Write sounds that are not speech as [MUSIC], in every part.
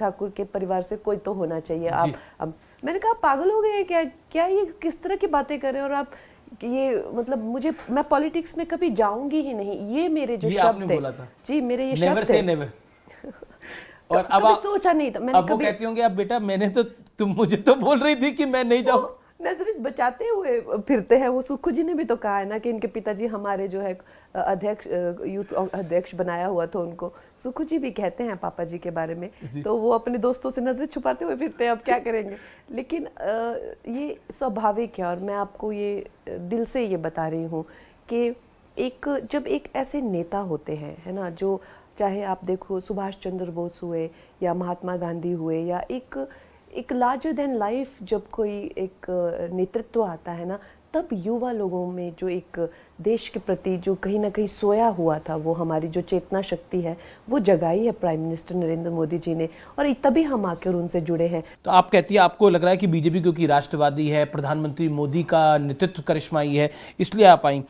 ठाकुर के परिवार से कोई तो होना चाहिए आप अब मैंने कहा पागल हो गए क्या क्या ये किस तरह की बातें कर रहे हैं और आप ये मतलब मुझे मैं पॉलिटिक्स में कभी जाऊंगी ही नहीं ये मेरे जो शब्द था जी मेरे ये शब्द थे [LAUGHS] और अब सोचा नहीं था मैंने अब कभी... कहती बेटा मैंने तो तुम मुझे तो बोल रही थी कि मैं नहीं जाऊँ नजरें बचाते हुए फिरते हैं वो सुखू जी ने भी तो कहा है ना कि इनके पिताजी हमारे जो है अध्यक्ष यूथ अध्यक्ष बनाया हुआ था उनको सुखू जी भी कहते हैं पापा जी के बारे में तो वो अपने दोस्तों से नजरें छुपाते हुए फिरते हैं अब क्या करेंगे लेकिन ये स्वाभाविक है और मैं आपको ये दिल से ये बता रही हूँ कि एक जब एक ऐसे नेता होते हैं है ना जो चाहे आप देखो सुभाष चंद्र बोस हुए या महात्मा गांधी हुए या एक एक लार्जर देन लाइफ जब कोई एक नेतृत्व आता है ना तब युवा लोगों में जो एक देश के प्रति जो कहीं ना कहीं सोया हुआ था वो हमारी जो चेतना शक्ति है वो जगाई है प्राइम मिनिस्टर नरेंद्र मोदी जी ने और तभी हम आकर उनसे जुड़े हैं तो आप कहती है आपको लग रहा है कि बीजेपी क्योंकि राष्ट्रवादी है प्रधानमंत्री मोदी का नेतृत्व करिश्माई है इसलिए आप आई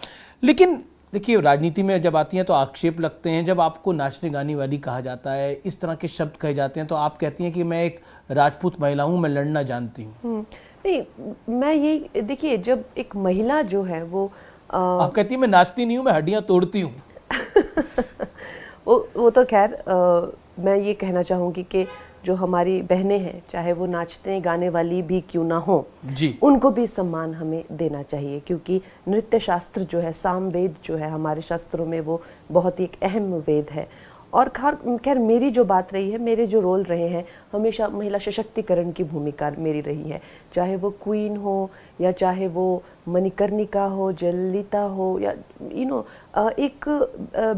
लेकिन देखिए राजनीति में जब आती हैं तो आक्षेप लगते हैं जब आपको नाचने गाने वाली कहा जाता है इस तरह के शब्द कहे जाते हैं तो आप कहती हैं कि मैं एक राजपूत महिला हूँ मैं लड़ना जानती हूँ हम्म, नहीं मैं यही देखिए जब एक महिला जो है वो आ... आप कहती हैं मैं नाचती नहीं हूँ मैं हड्डियाँ तोड़ती हूँ [LAUGHS] वो वो तो खैर मैं ये कहना चाहूँगी कि जो हमारी बहनें हैं चाहे वो नाचते गाने वाली भी क्यों ना हो जी उनको भी सम्मान हमें देना चाहिए क्योंकि नृत्य शास्त्र जो है सामवेद जो है हमारे शास्त्रों में वो बहुत ही एक अहम वेद है और खैर खैर मेरी जो बात रही है मेरे जो रोल रहे हैं हमेशा महिला सशक्तिकरण की भूमिका मेरी रही है चाहे वो क्वीन हो या चाहे वो मणिकर्णिका हो जललिता हो या यू नो एक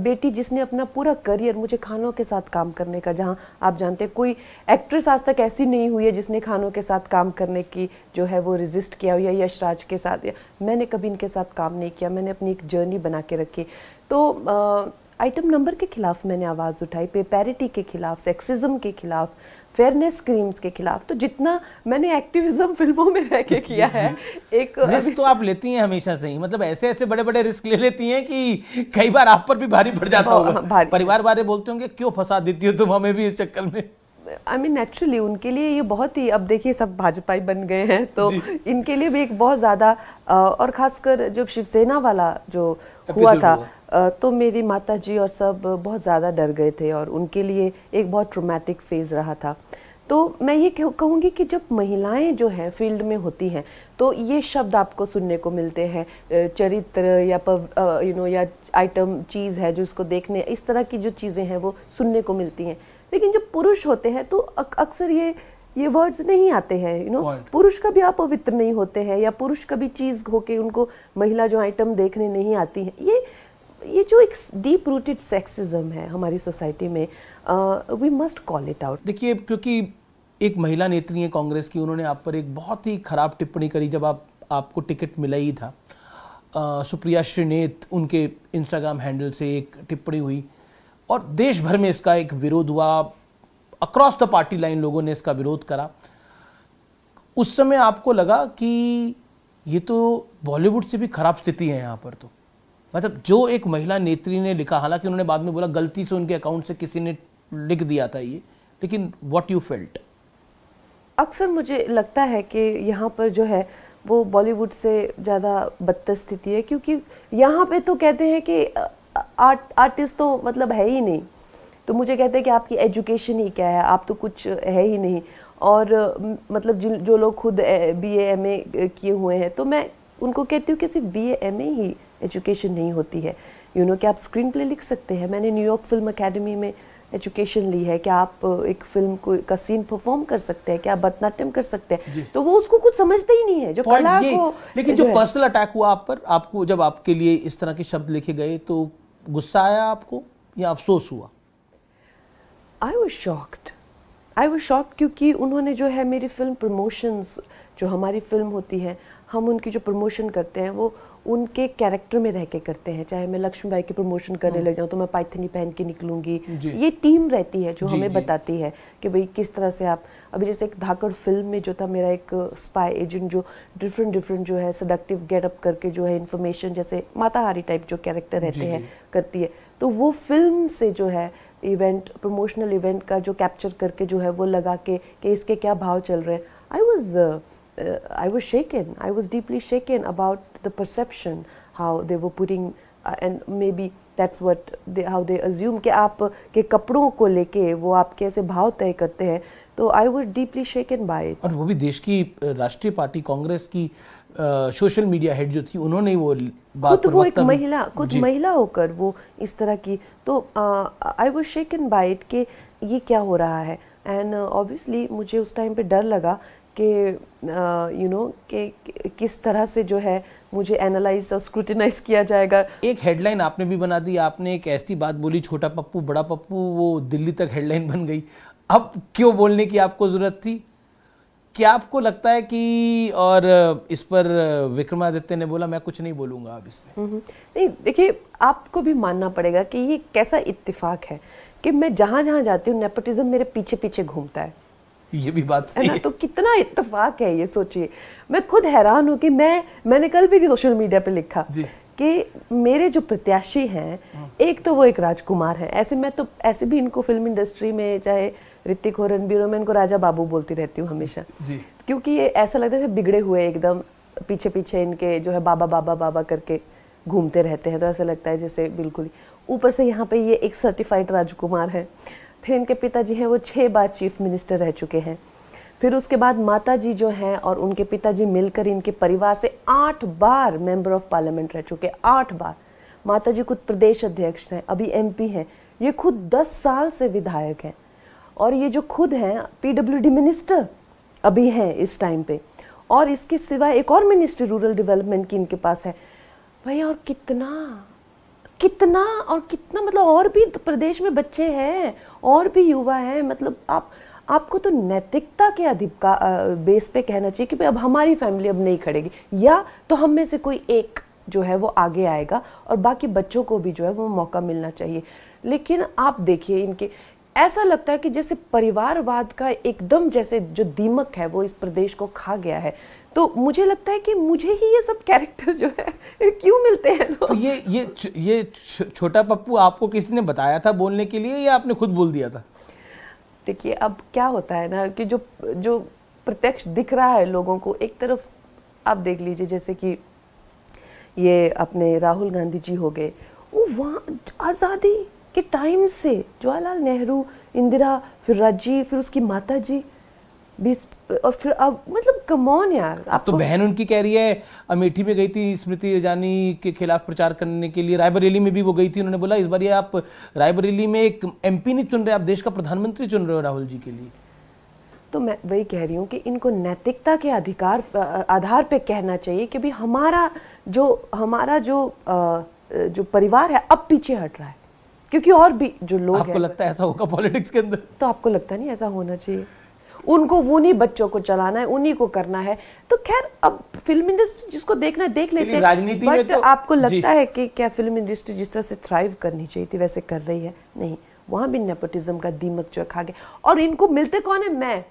बेटी जिसने अपना पूरा करियर मुझे खानों के साथ काम करने का जहाँ आप जानते हैं कोई एक्ट्रेस आज तक ऐसी नहीं हुई है जिसने खानों के साथ काम करने की जो है वो रिजिस्ट किया हो या यशराज के साथ या मैंने कभी इनके साथ काम नहीं किया मैंने अपनी एक जर्नी बना के रखी तो आ, आइटम नंबर के खिलाफ मैंने आवाज़ उठाई पे पैरिटी के खिलाफ सेक्सिज्म के खिलाफ फेयरनेस क्रीम्स के खिलाफ तो जितना मैंने एक्टिविज्म फिल्मों में रह के किया [LAUGHS] है एक रिस्क तो आप लेती हैं हमेशा से ही मतलब ऐसे ऐसे बड़े बड़े रिस्क ले लेती हैं कि कई बार आप पर भी भारी पड़ जाता होगा परिवार वाले बोलते होंगे क्यों फंसा देती हो तुम हमें भी इस चक्कर में आई मीन नेचुरली उनके लिए ये बहुत ही अब देखिए सब भाजपा बन गए हैं तो इनके लिए भी एक बहुत ज़्यादा और ख़ासकर जब शिवसेना वाला जो हुआ था तो मेरी माता जी और सब बहुत ज़्यादा डर गए थे और उनके लिए एक बहुत ट्रोमेटिक फेज़ रहा था तो मैं ये कहूँगी कि जब महिलाएं जो हैं फील्ड में होती हैं तो ये शब्द आपको सुनने को मिलते हैं चरित्र या पव यू नो या आइटम चीज़ है जो उसको देखने इस तरह की जो चीज़ें हैं वो सुनने को मिलती हैं लेकिन जब पुरुष होते हैं तो अक्सर ये ये वर्ड्स नहीं आते हैं यू नो पुरुष कभी अपवित्र नहीं होते हैं या पुरुष कभी चीज़ होके उनको महिला जो आइटम देखने नहीं आती है ये ये जो एक डीप रूटेड सेक्सिज्म है हमारी सोसाइटी में we must call it out देखिए क्योंकि एक महिला नेत्री है कांग्रेस की उन्होंने आप पर एक बहुत ही ख़राब टिप्पणी करी जब आप आपको टिकट मिला ही था आ, सुप्रिया श्रीनेत उनके इंस्टाग्राम हैंडल से एक टिप्पणी हुई और देश भर में इसका एक विरोध हुआ अक्रॉस द पार्टी लाइन लोगों ने इसका विरोध करा उस समय आपको लगा कि ये तो बॉलीवुड से भी खराब स्थिति है यहाँ पर तो मतलब जो एक महिला नेत्री ने लिखा हालांकि उन्होंने बाद में बोला गलती से उनके अकाउंट से किसी ने लिख दिया था ये लेकिन वॉट यू फेल्ट अक्सर मुझे लगता है कि यहाँ पर जो है वो बॉलीवुड से ज़्यादा बदतर स्थिति है क्योंकि यहाँ पे तो कहते हैं कि आर्ट आर्टिस्ट तो मतलब है ही नहीं तो मुझे कहते हैं कि आपकी एजुकेशन ही क्या है आप तो कुछ है ही नहीं और मतलब जिन जो लोग खुद बी एम ए किए हुए हैं तो मैं उनको कहती हूँ कि सिर्फ बी एम ए ही एजुकेशन नहीं होती है यू you नो know, कि आप स्क्रीन प्ले लिख सकते हैं मैंने न्यूयॉर्क फिल्म अकेडमी में एजुकेशन ली है कि आप एक फिल्म को का सीन परफॉर्म कर सकते हैं कि आप भरतनाट्यम कर सकते हैं तो वो उसको कुछ समझते ही नहीं है जो कला को लेकिन जो पर्सनल अटैक हुआ आप पर आपको जब आपके लिए इस तरह के शब्द लिखे गए तो गुस्सा आया आपको या अफसोस हुआ I was shocked I was shocked क्योंकि उन्होंने जो है मेरी फिल्म प्रमोशंस जो हमारी फिल्म होती है हम उनकी जो प्रमोशन करते हैं वो उनके कैरेक्टर में रह के करते हैं चाहे मैं लक्ष्मी बाई की प्रमोशन करने हाँ। लग जाऊँ तो मैं पाइथनी पहन के निकलूंगी ये टीम रहती है जो हमें बताती है कि भाई किस तरह से आप अभी जैसे एक धाकड़ फिल्म में जो था मेरा एक स्पाई एजेंट जो डिफरेंट डिफरेंट जो है सडक्टिव गेटअप करके जो है इन्फॉर्मेशन जैसे माताहारी टाइप जो कैरेक्टर रहते हैं करती है तो वो फिल्म से जो है इवेंट प्रमोशनल इवेंट का जो कैप्चर करके जो है वो लगा के कि इसके क्या भाव चल रहे हैं I was uh, I was shaken. I was deeply shaken about the perception how they were putting uh, and maybe that's what they how they assume कि आप के कपड़ों को लेके वो आपके ऐसे भाव तय करते हैं तो I was deeply shaken by और वो भी देश की राष्ट्रीय पार्टी कांग्रेस की आ, सोशल मीडिया हेड जो थी उन्होंने वो बात खुद वो एक महिला खुद महिला होकर वो इस तरह की तो I was shaken by it के ये क्या हो रहा है एंड ऑब्वियसली uh, मुझे उस टाइम पे डर लगा कि यू नो कि किस तरह से जो है मुझे एनालाइज और स्क्रूटिनाइज किया जाएगा एक हेडलाइन आपने भी बना दी आपने एक ऐसी बात बोली छोटा पप्पू बड़ा पप्पू वो दिल्ली तक हेडलाइन बन गई अब क्यों बोलने की आपको ज़रूरत थी क्या आपको लगता है कि और इस पर विक्रमादित्य ने बोला मैं कुछ नहीं बोलूँगा अब इसमें हम्म, हम्म। नहीं देखिए आपको भी मानना पड़ेगा कि ये कैसा इत्तेफाक है कि मैं जहाँ जहाँ जाती हूँ नेपोटिज़म मेरे पीछे पीछे घूमता है ये भी बात सही है तो कितना इतफाक है ये सोचिए मैं खुद हैरान हूँ कि मैं मैंने कल भी सोशल मीडिया पे लिखा कि मेरे जो प्रत्याशी हैं हाँ। एक तो वो एक राजकुमार है ऐसे मैं तो ऐसे भी इनको फिल्म इंडस्ट्री में चाहे ऋतिक हो रणबीर हो मैं इनको राजा बाबू बोलती रहती हूँ हमेशा क्योंकि ये ऐसा लगता है बिगड़े हुए एकदम पीछे पीछे इनके जो है बाबा बाबा बाबा करके घूमते रहते हैं तो ऐसा लगता है जैसे बिल्कुल ऊपर से यहाँ पे ये एक सर्टिफाइड राजकुमार है फिर इनके पिताजी हैं वो छः बार चीफ मिनिस्टर रह चुके हैं फिर उसके बाद माता जी जो हैं और उनके पिताजी मिलकर इनके परिवार से आठ बार मेंबर ऑफ पार्लियामेंट रह चुके हैं आठ बार माता जी खुद प्रदेश अध्यक्ष हैं अभी एमपी हैं ये खुद दस साल से विधायक हैं और ये जो खुद हैं पीडब्ल्यूडी मिनिस्टर अभी हैं इस टाइम पे और इसके सिवा एक और मिनिस्ट्री रूरल डेवलपमेंट की इनके पास है भैया और कितना कितना और कितना मतलब और भी प्रदेश में बच्चे हैं और भी युवा हैं मतलब आप आपको तो नैतिकता के अधिकार बेस पे कहना चाहिए कि भाई अब हमारी फैमिली अब नहीं खड़ेगी या तो हम में से कोई एक जो है वो आगे आएगा और बाकी बच्चों को भी जो है वो मौका मिलना चाहिए लेकिन आप देखिए इनके ऐसा लगता है कि जैसे परिवारवाद का एकदम जैसे जो दीमक है वो इस प्रदेश को खा गया है तो मुझे लगता है कि मुझे ही ये सब कैरेक्टर जो है क्यों मिलते हैं तो ये ये ये छोटा पप्पू आपको किसी ने बताया था बोलने के लिए या आपने खुद बोल दिया था देखिए अब क्या होता है ना कि जो जो प्रत्यक्ष दिख रहा है लोगों को एक तरफ आप देख लीजिए जैसे कि ये अपने राहुल गांधी जी हो गए वो वहाँ आज़ादी के टाइम से जवाहरलाल नेहरू इंदिरा फिर राजीव फिर उसकी माता जी बीस और फिर अब मतलब कमौन यार आप तो बहन उनकी कह रही है अमेठी में गई थी स्मृति ईरानी के खिलाफ प्रचार करने के लिए रायबरेली में भी वो गई थी उन्होंने बोला इस बार ये आप रायबरेली में एक एमपी नहीं चुन रहे आप देश का प्रधानमंत्री चुन रहे हो राहुल जी के लिए तो मैं वही कह रही हूँ कि इनको नैतिकता के अधिकार आधार पर कहना चाहिए कि भाई हमारा जो हमारा जो जो परिवार है अब पीछे हट रहा है क्योंकि और भी जो लोग आपको लगता है ऐसा होगा पॉलिटिक्स के अंदर तो आपको लगता नहीं ऐसा होना चाहिए उनको उन्हीं बच्चों को चलाना है उन्हीं को करना है तो खैर अब फिल्म इंडस्ट्री जिसको देखना देख लेते हैं बट तो, आपको लगता है कि क्या फिल्म इंडस्ट्री जिस तरह से थ्राइव करनी चाहिए थी वैसे कर रही है नहीं वहाँ भी नेपोटिज्म का दीमक जो खा गया और इनको मिलते कौन है मैं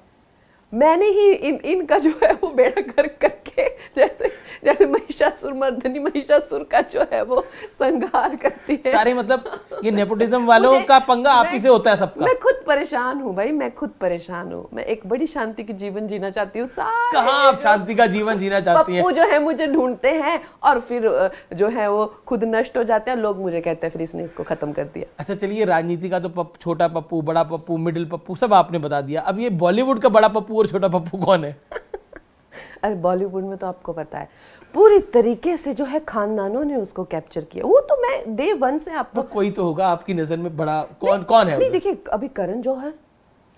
मैंने ही इन इनका जो है वो बेड़ा कर करके जैसे जैसे महिषासुर मर्दनी महिषासुर का जो है वो संघार करती है सारे मतलब ये नेपोटिज्म [LAUGHS] वालों का पंगा आप ही से होता है सबका मैं खुद परेशान हूँ भाई मैं खुद परेशान हूँ मैं एक बड़ी शांति की जीवन जीना चाहती हूँ कहाँ आप शांति का जीवन जीना चाहती है वो जो है मुझे ढूंढते हैं और फिर जो है वो खुद नष्ट हो जाते हैं लोग मुझे कहते हैं फिर इसने इसको खत्म कर दिया अच्छा चलिए राजनीति का तो छोटा पप्पू बड़ा पप्पू मिडिल पप्पू सब आपने बता दिया अब ये बॉलीवुड का बड़ा पप्पू पप्पू और छोटा पप्पू कौन है [LAUGHS] अरे बॉलीवुड में तो आपको पता है पूरी तरीके से जो है खानदानों ने उसको कैप्चर किया वो तो मैं डे वन से आपको तो, तो कोई तो होगा आपकी नज़र में बड़ा कौन कौन है नहीं देखिए अभी करण जौहर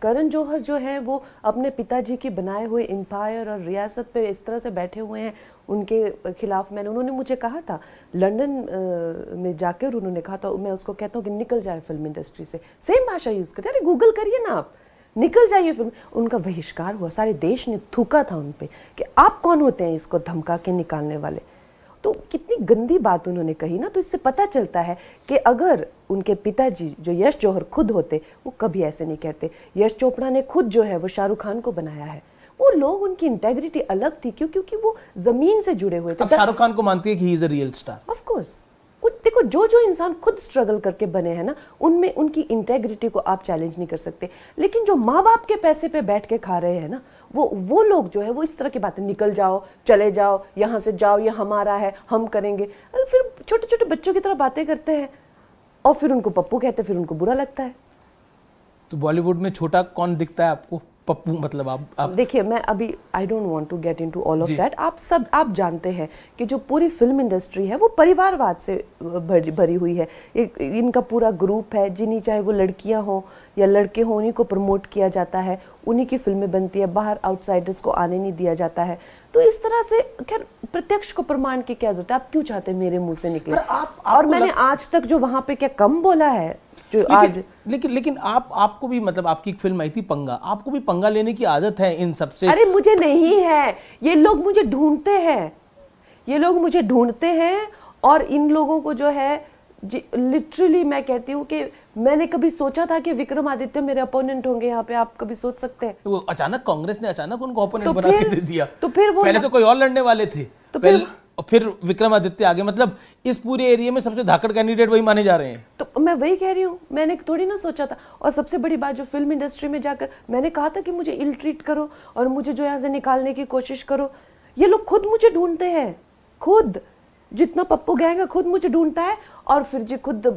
करण जौहर जो है वो अपने पिताजी की बनाए हुए एम्पायर और रियासत पे इस तरह से बैठे हुए हैं उनके खिलाफ मैंने उन्होंने मुझे कहा था लंदन में जाकर उन्होंने कहा था मैं उसको कहता हूँ कि निकल जाए फिल्म इंडस्ट्री से सेम भाषा यूज़ करते अरे गूगल करिए ना आप निकल जाइए फिल्म उनका बहिष्कार हुआ सारे देश ने थूका था उन पर कि आप कौन होते हैं इसको धमका के निकालने वाले तो कितनी गंदी बात उन्होंने कही ना तो इससे पता चलता है कि अगर उनके पिताजी जो यश जौहर खुद होते वो कभी ऐसे नहीं कहते यश चोपड़ा ने खुद जो है वो शाहरुख खान को बनाया है वो लोग उनकी इंटेग्रिटी अलग थी क्यों क्योंकि वो जमीन से जुड़े हुए थे शाहरुख खान को मानती है कि he is a real star of course देखो जो जो इंसान खुद स्ट्रगल करके बने हैं ना उनमें उनकी इंटेग्रिटी को आप चैलेंज नहीं कर सकते लेकिन जो माँ बाप के पैसे पे बैठ के खा रहे हैं ना वो वो लोग जो है वो इस तरह की बातें निकल जाओ चले जाओ यहाँ से जाओ ये हमारा है हम करेंगे अरे फिर छोटे छोटे बच्चों की तरह बातें करते हैं और फिर उनको पप्पू कहते हैं फिर उनको बुरा लगता है तो बॉलीवुड में छोटा कौन दिखता है आपको पप्पू मतलब आप, आप देखिए मैं अभी I don't want to get into all of that आप सब आप जानते हैं कि जो पूरी फिल्म इंडस्ट्री है वो परिवारवाद से भरी, भरी हुई है एक इनका पूरा ग्रुप है जिन्हें चाहे वो लड़कियां हों या लड़के हों उन्हीं को प्रमोट किया जाता है उन्हीं की फिल्में बनती है बाहर आउटसाइडर्स को आने नहीं दिया जाता है तो इस तरह से खैर प्रत्यक्ष को प्रमाण की क्या जरूरत है आप क्यों चाहते हैं मेरे मुंह से निकले आप, और मैंने लग... आज तक जो वहाँ पे क्या कम बोला है जो लेकिन, आज लेकिन लेकिन आप आपको भी मतलब आपकी एक फिल्म आई थी पंगा आपको भी पंगा लेने की आदत है इन सब से अरे मुझे नहीं है ये लोग मुझे ढूंढते हैं ये लोग मुझे ढूंढते हैं और इन लोगों को जो है लिटरली मैं कहती हूँ कि मैंने कभी सोचा था कि विक्रमादित्य मेरे अपोनेंट होंगे यहाँ पे आप कभी सोच सकते हैं वो अचानक कांग्रेस ने अचानक उनको अपोनेंट तो बना के दे दिया तो फिर वो पहले तो कोई और लड़ने वाले थे तो पहले... फिर और फिर विक्रमादित्य आगे मतलब इस पूरे एरिया में सबसे धाकड़ कैंडिडेट वही माने जा रहे हैं तो मैं वही कह रही हूँ मैंने थोड़ी ना सोचा था और सबसे बड़ी बात जो फिल्म इंडस्ट्री में जाकर मैंने कहा था कि मुझे इल ट्रीट करो और मुझे जो यहाँ से निकालने की कोशिश करो ये लोग खुद मुझे ढूंढते हैं खुद जितना पप्पू गैंग खुद मुझे ढूंढता है और फिर जी खुद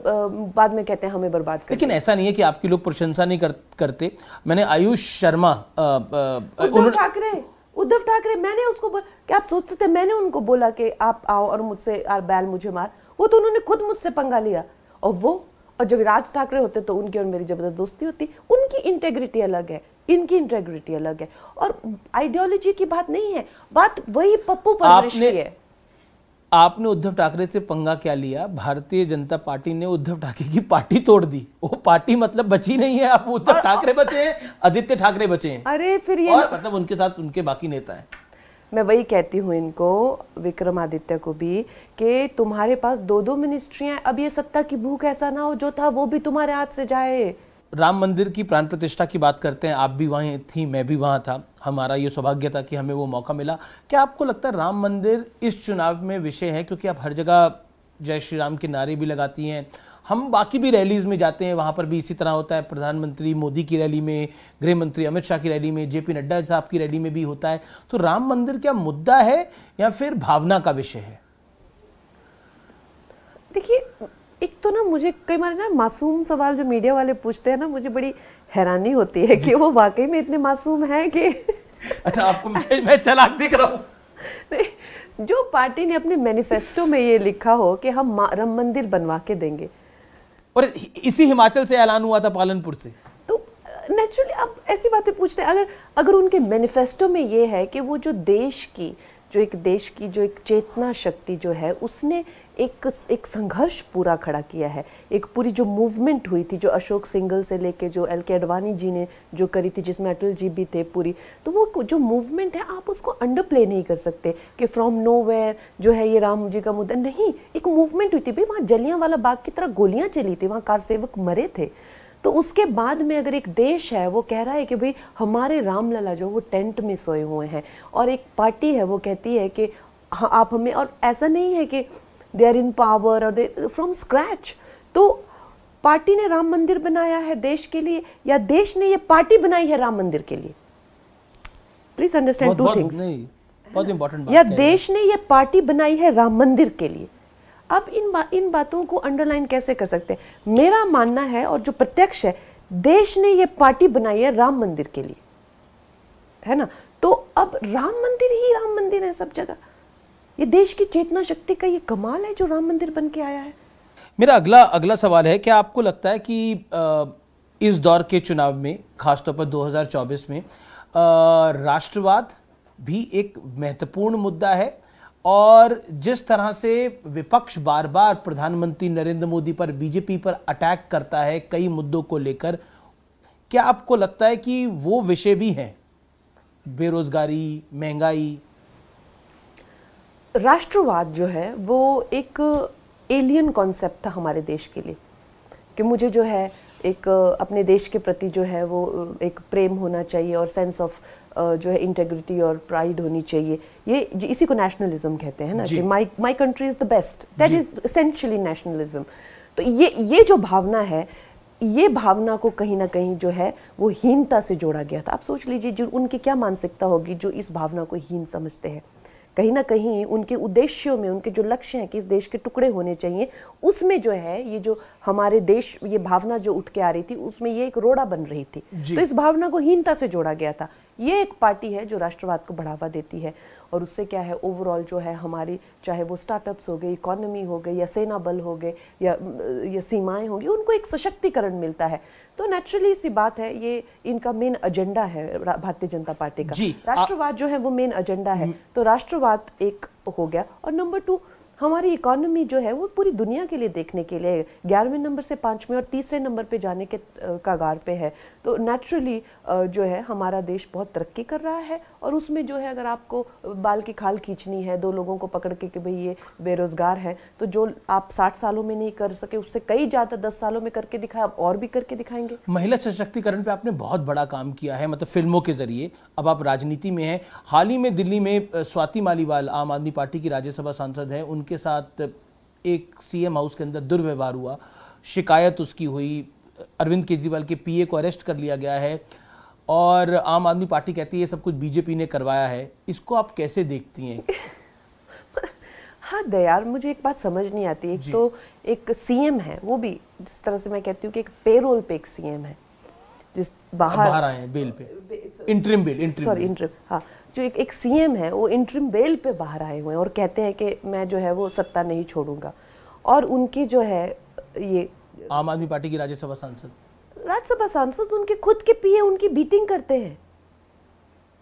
बाद में कहते हैं हमें बर्बाद कर लेकिन ऐसा नहीं है कि आपके लोग प्रशंसा नहीं कर, करते मैंने आयुष शर्मा उद्धव ठाकरे उद्धव ठाकरे मैंने उसको बोल क्या आप सोचते थे मैंने उनको बोला कि आप आओ और मुझसे यार बैल मुझे मार वो तो उन्होंने खुद मुझसे पंगा लिया और वो और जब राज ठाकरे होते तो उनकी और मेरी जबरदस्त दोस्ती होती उनकी इंटेग्रिटी अलग है इनकी इंटेग्रिटी अलग है और आइडियोलॉजी की बात नहीं है बात वही पप्पू पर है आपने उद्धव ठाकरे से पंगा क्या लिया भारतीय जनता पार्टी ने उद्धव ठाकरे की पार्टी तोड़ दी वो पार्टी मतलब बची नहीं है आप उद्धव ठाकरे बचे हैं आदित्य ठाकरे बचे हैं अरे फिर ये और मतलब उनके साथ उनके बाकी नेता हैं मैं वही कहती हूँ इनको विक्रमादित्य को भी कि तुम्हारे पास दो दो मिनिस्ट्रियाँ अब ये सत्ता की भूख ऐसा ना हो जो था वो भी तुम्हारे हाथ से जाए राम मंदिर की प्राण प्रतिष्ठा की बात करते हैं आप भी वहीं थी मैं भी वहाँ था हमारा ये सौभाग्य था कि हमें वो मौका मिला क्या आपको लगता है राम मंदिर इस चुनाव में विषय है क्योंकि आप हर जगह जय श्री राम के नारे भी लगाती हैं हम बाकी भी रैलीज में जाते हैं वहाँ पर भी इसी तरह होता है प्रधानमंत्री मोदी की रैली में गृह मंत्री अमित शाह की रैली में जेपी नड्डा साहब की रैली में भी होता है तो राम मंदिर क्या मुद्दा है या फिर भावना का विषय है देखिए तो ना मुझे कई बार ना मासूम सवाल जो मीडिया वाले पूछते हैं ना मुझे बड़ी हैरानी होती है कि वो वाकई में इतने मासूम हैं कि [LAUGHS] अच्छा आपको मैं, मैं चलाक दिख रहा हूँ जो पार्टी ने अपने मैनिफेस्टो में ये लिखा हो कि हम राम मंदिर बनवा के देंगे और इसी हिमाचल से ऐलान हुआ था पालनपुर से तो नेचुरली आप ऐसी बातें पूछते हैं अगर अगर उनके मैनिफेस्टो में ये है कि वो जो देश की जो एक देश की जो एक चेतना शक्ति जो है उसने एक एक संघर्ष पूरा खड़ा किया है एक पूरी जो मूवमेंट हुई थी जो अशोक सिंगल से लेके जो एल के अडवाणी जी ने जो करी थी जिसमें अटल जी भी थे पूरी तो वो जो मूवमेंट है आप उसको अंडर प्ले नहीं कर सकते कि फ्रॉम नो जो है ये राम जी का मुद्दा नहीं एक मूवमेंट हुई थी भाई वहाँ जलियाँ वाला बाग की तरह गोलियाँ चली थी वहाँ कार सेवक मरे थे तो उसके बाद में अगर एक देश है वो कह रहा है कि भाई हमारे रामलला जो वो टेंट में सोए हुए हैं और एक पार्टी है वो कहती है कि हाँ आप हमें और ऐसा नहीं है कि दे आर इन पावर और दे फ्रॉम स्क्रैच तो पार्टी ने राम मंदिर बनाया है देश के लिए या देश ने ये पार्टी बनाई है राम मंदिर के लिए प्लीज अंडरस्टैंड टू थिंग्स या देश ने ये पार्टी बनाई है राम मंदिर के लिए अब इन बा, इन बातों को अंडरलाइन कैसे कर सकते हैं मेरा मानना है और जो प्रत्यक्ष है देश ने ये पार्टी बनाई है राम मंदिर के लिए है ना तो अब राम मंदिर ही राम मंदिर है सब जगह ये देश की चेतना शक्ति का ये कमाल है जो राम मंदिर बन के आया है मेरा अगला अगला सवाल है क्या आपको लगता है कि इस दौर के चुनाव में खासतौर पर 2024 में राष्ट्रवाद भी एक महत्वपूर्ण मुद्दा है और जिस तरह से विपक्ष बार बार प्रधानमंत्री नरेंद्र मोदी पर बीजेपी पर अटैक करता है कई मुद्दों को लेकर क्या आपको लगता है कि वो विषय भी हैं बेरोजगारी महंगाई राष्ट्रवाद जो है वो एक एलियन कॉन्सेप्ट था हमारे देश के लिए कि मुझे जो है एक अपने देश के प्रति जो है वो एक प्रेम होना चाहिए और सेंस ऑफ जो है इंटेग्रिटी और प्राइड होनी चाहिए ये इसी को नेशनलिज्म कहते हैं ना कि my my country is the best that is essentially nationalism तो ये ये जो भावना है ये भावना को कहीं ना कहीं जो है वो हीनता से जोड़ा गया था आप सोच लीजिए जो उनकी क्या मानसिकता होगी जो इस भावना को हीन समझते हैं कहीं ना कहीं उनके उद्देश्यों में उनके जो लक्ष्य हैं कि इस देश के टुकड़े होने चाहिए उसमें जो है ये जो हमारे देश ये भावना जो उठ के आ रही थी उसमें ये एक रोड़ा बन रही थी तो इस भावना को हीनता से जोड़ा गया था ये एक पार्टी है जो राष्ट्रवाद को बढ़ावा देती है और उससे क्या है ओवरऑल जो है हमारी चाहे वो स्टार्टअप्स हो गए इकोनॉमी हो गई या सेना बल हो गए या या सीमाएं होगी उनको एक सशक्तिकरण मिलता है तो नेचुरली सी बात है ये इनका मेन एजेंडा है भारतीय जनता पार्टी का राष्ट्रवाद जो है वो मेन एजेंडा है हम्म। तो राष्ट्रवाद एक हो गया और नंबर टू हमारी इकोनॉमी जो है वो पूरी दुनिया के लिए देखने के लिए ग्यारहवें नंबर से पाँचवें और तीसरे नंबर पे जाने के कगार पे है तो नेचुरली जो है हमारा देश बहुत तरक्की कर रहा है और उसमें जो है अगर आपको बाल की खाल खींचनी है दो लोगों को पकड़ के कि भाई ये बेरोज़गार है तो जो आप साठ सालों में नहीं कर सके उससे कई ज़्यादा दस सालों में करके दिखाए आप और भी करके दिखाएंगे महिला सशक्तिकरण पर आपने बहुत बड़ा काम किया है मतलब फिल्मों के जरिए अब आप राजनीति में हैं हाल ही में दिल्ली में स्वाति मालीवाल आम आदमी पार्टी की राज्यसभा सांसद हैं उनके के साथ एक सीएम हाउस के अंदर दुर्व्यवहार हुआ शिकायत उसकी हुई अरविंद केजरीवाल के पीए को अरेस्ट कर लिया गया है और आम आदमी पार्टी कहती है ये सब कुछ बीजेपी ने करवाया है इसको आप कैसे देखती हैं [LAUGHS] हाँ दयाल मुझे एक बात समझ नहीं आती एक तो एक सीएम है वो भी जिस तरह से मैं कहती हूँ कि एक पेरोल पे एक सीएम है जिस बाहर बाहर आए हैं बेल पे interim bail interim sorry interim हाँ जो एक एक सीएम है वो इंटरम बेल पे बाहर आए हुए हैं और कहते हैं कि मैं जो है वो सत्ता नहीं छोड़ूंगा और उनकी जो है ये आम आदमी पार्टी की राज्यसभा सांसद राज्यसभा सांसद उनके खुद के पीए उनकी बीटिंग करते हैं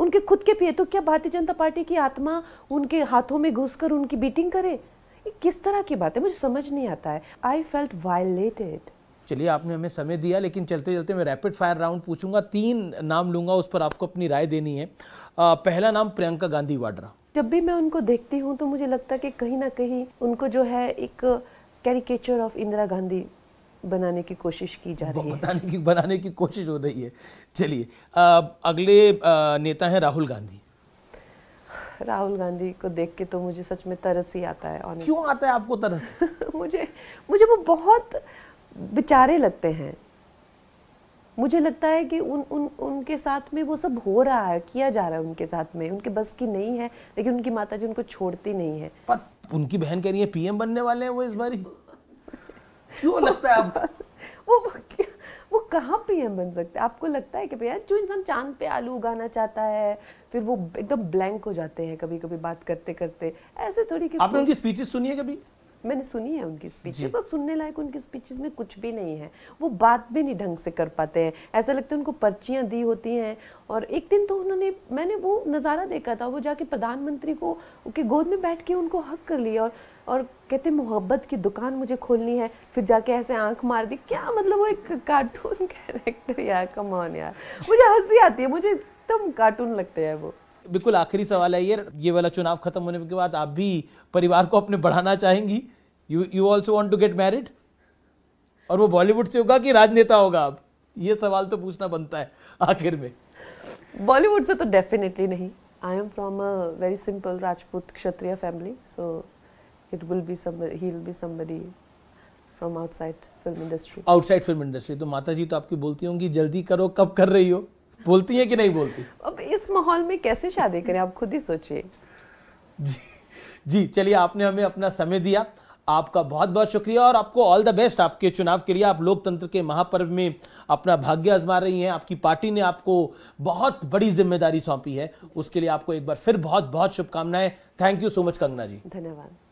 उनके खुद के पीए तो क्या भारतीय जनता पार्टी की आत्मा उनके हाथों में कर उनकी बीटिंग करे किस तरह की बात है मुझे समझ नहीं आता है आई फेल्ट वायलेटेड चलिए आपने हमें समय दिया लेकिन चलते चलते मैं रैपिड फायर राउंड पूछूंगा तीन नाम लूंगा उस पर आपको अपनी राय देनी है आ, पहला नाम प्रियंका गांधी वाड्रा जब भी मैं उनको देखती हूँ तो मुझे लगता है कि कहीं ना कहीं उनको जो है एक कैरिकेचर ऑफ इंदिरा गांधी बनाने की कोशिश की जा रही है बनाने की बनाने की कोशिश हो रही है चलिए अगले आ, नेता हैं राहुल गांधी राहुल गांधी को देख के तो मुझे सच में तरस ही आता है क्यों आता है आपको तरस [LAUGHS] मुझे मुझे वो बहुत बेचारे लगते हैं मुझे लगता है कि उन उन उनके साथ में वो सब हो रहा है किया जा रहा है उनके साथ में उनके बस की नहीं है लेकिन उनकी माता जी उनको छोड़ती नहीं है पर उनकी बहन कह रही है पीएम बनने वाले हैं वो इस बारी क्यों लगता है आप [LAUGHS] वो वो कहाँ पीएम बन सकते हैं आपको लगता है कि भैया जो इंसान चांद पे आलू उगाना चाहता है फिर वो एकदम ब्लैंक हो जाते हैं कभी कभी बात करते करते ऐसे थोड़ी आपने उनकी स्पीचेस सुनी है कभी मैंने सुनी है उनकी स्पीचे तो सुनने लायक उनकी स्पीचेज में कुछ भी नहीं है वो बात भी नहीं ढंग से कर पाते हैं ऐसा लगता है उनको पर्चियाँ दी होती हैं और एक दिन तो उन्होंने मैंने वो नज़ारा देखा था वो जाके प्रधानमंत्री को उनके गोद में बैठ के उनको हक कर लिया और और कहते मोहब्बत की दुकान मुझे खोलनी है फिर जाके ऐसे आंख मार दी क्या मतलब वो एक कार्टून कैरेक्टर यार कमान यार मुझे हंसी आती है मुझे एकदम कार्टून लगते हैं वो बिल्कुल आखिरी सवाल है ये ये वाला चुनाव खत्म होने के बाद आप भी परिवार को अपने बढ़ाना चाहेंगी you you also want to get married और वो बॉलीवुड से होगा कि राजनेता होगा आप ये सवाल तो पूछना बनता है आखिर में बॉलीवुड से तो डेफिनेटली नहीं I am from a very simple Rajput Kshatriya family so it will be he will be somebody from outside film industry outside film industry तो माता जी तो आपकी बोलती होंगी जल्दी करो कब कर रही हो बोलती है कि नहीं बोलती अब इस माहौल में कैसे शादी करें आप खुद ही सोचिए जी जी चलिए आपने हमें अपना समय दिया आपका बहुत बहुत शुक्रिया और आपको ऑल द बेस्ट आपके चुनाव के लिए आप लोकतंत्र के महापर्व में अपना भाग्य आजमा रही हैं आपकी पार्टी ने आपको बहुत बड़ी जिम्मेदारी सौंपी है उसके लिए आपको एक बार फिर बहुत बहुत शुभकामनाएं thank you so much Kangana ji धन्यवाद